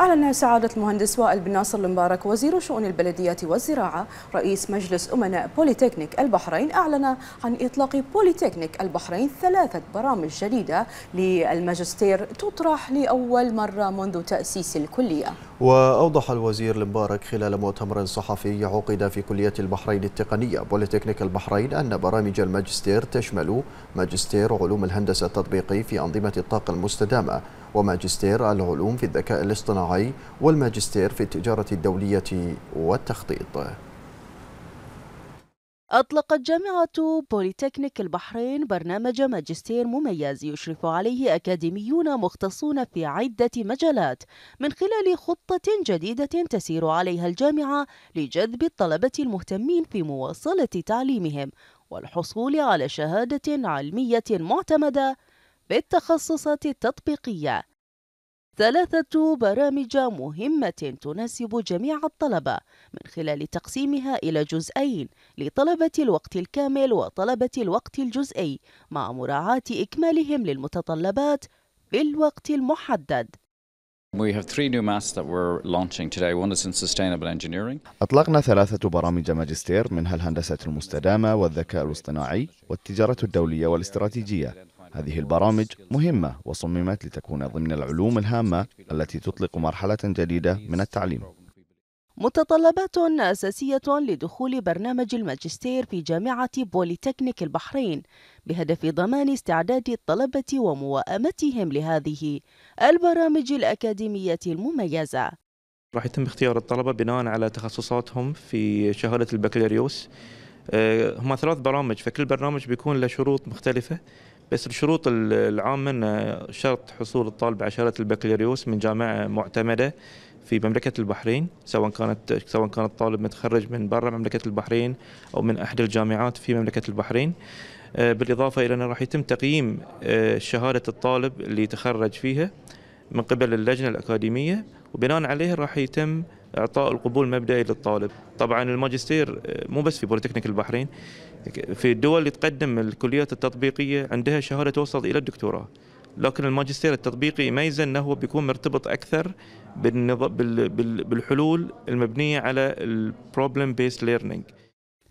أعلن سعادة المهندس وائل بن ناصر المبارك وزير شؤون البلديات والزراعة رئيس مجلس أمناء بوليتكنيك البحرين أعلن عن إطلاق بوليتكنيك البحرين ثلاثة برامج جديدة للماجستير تطرح لأول مرة منذ تأسيس الكلية وأوضح الوزير المبارك خلال مؤتمر صحفي عقد في كلية البحرين التقنية بوليتكنيك البحرين أن برامج الماجستير تشمل ماجستير علوم الهندسة التطبيقي في أنظمة الطاقة المستدامة وماجستير العلوم في الذكاء الاصطناعي والماجستير في التجارة الدولية والتخطيط أطلقت جامعة بوليتكنيك البحرين برنامج ماجستير مميز يشرف عليه أكاديميون مختصون في عدة مجالات من خلال خطة جديدة تسير عليها الجامعة لجذب الطلبة المهتمين في مواصلة تعليمهم والحصول على شهادة علمية معتمدة في التخصصات التطبيقية ثلاثة برامج مهمة تناسب جميع الطلبة من خلال تقسيمها إلى جزئين لطلبة الوقت الكامل وطلبة الوقت الجزئي مع مراعاة إكمالهم للمتطلبات في الوقت المحدد We have three new masks that we're launching today. One is in sustainable engineering. أطلقنا ثلاثة برامج ماجستير منها الهندسة المستدامة والذكاء الاصطناعي والتجارة الدولية والاستراتيجية. هذه البرامج مهمة وصممت لتكون ضمن العلوم الهامة التي تطلق مرحلة جديدة من التعليم متطلبات أساسية لدخول برنامج الماجستير في جامعة بوليتكنيك البحرين بهدف ضمان استعداد الطلبة وموائمتهم لهذه البرامج الأكاديمية المميزة راح يتم اختيار الطلبة بناء على تخصصاتهم في شهادة البكالوريوس آه، هما ثلاث برامج فكل برنامج بيكون له شروط مختلفة بس الشروط العامة أن شرط حصول الطالب عشرة البكالوريوس من جامعة معتمدة في مملكة البحرين سواء كانت سواء كان الطالب متخرج من برا مملكة البحرين أو من أحد الجامعات في مملكة البحرين آه، بالإضافة إلى أنه راح يتم تقييم آه، شهادة الطالب اللي تخرج فيها من قبل اللجنة الأكاديمية وبناء عليه راح يتم اعطاء القبول المبدئي للطالب طبعا الماجستير آه، مو بس في بوليتكنيك البحرين في الدول اللي تقدم الكليات التطبيقيه عندها شهاده توصل الى الدكتوراه لكن الماجستير التطبيقي يميزه انه هو بيكون مرتبط اكثر بالحلول المبنيه على البروبلم بيست ليرنينج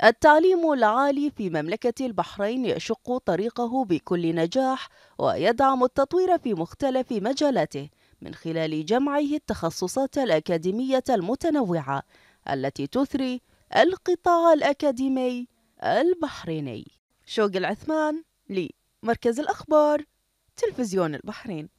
التعليم العالي في مملكة البحرين يشق طريقه بكل نجاح ويدعم التطوير في مختلف مجالاته من خلال جمعه التخصصات الأكاديمية المتنوعة التي تثري القطاع الأكاديمي البحريني شوق العثمان لمركز الأخبار تلفزيون البحرين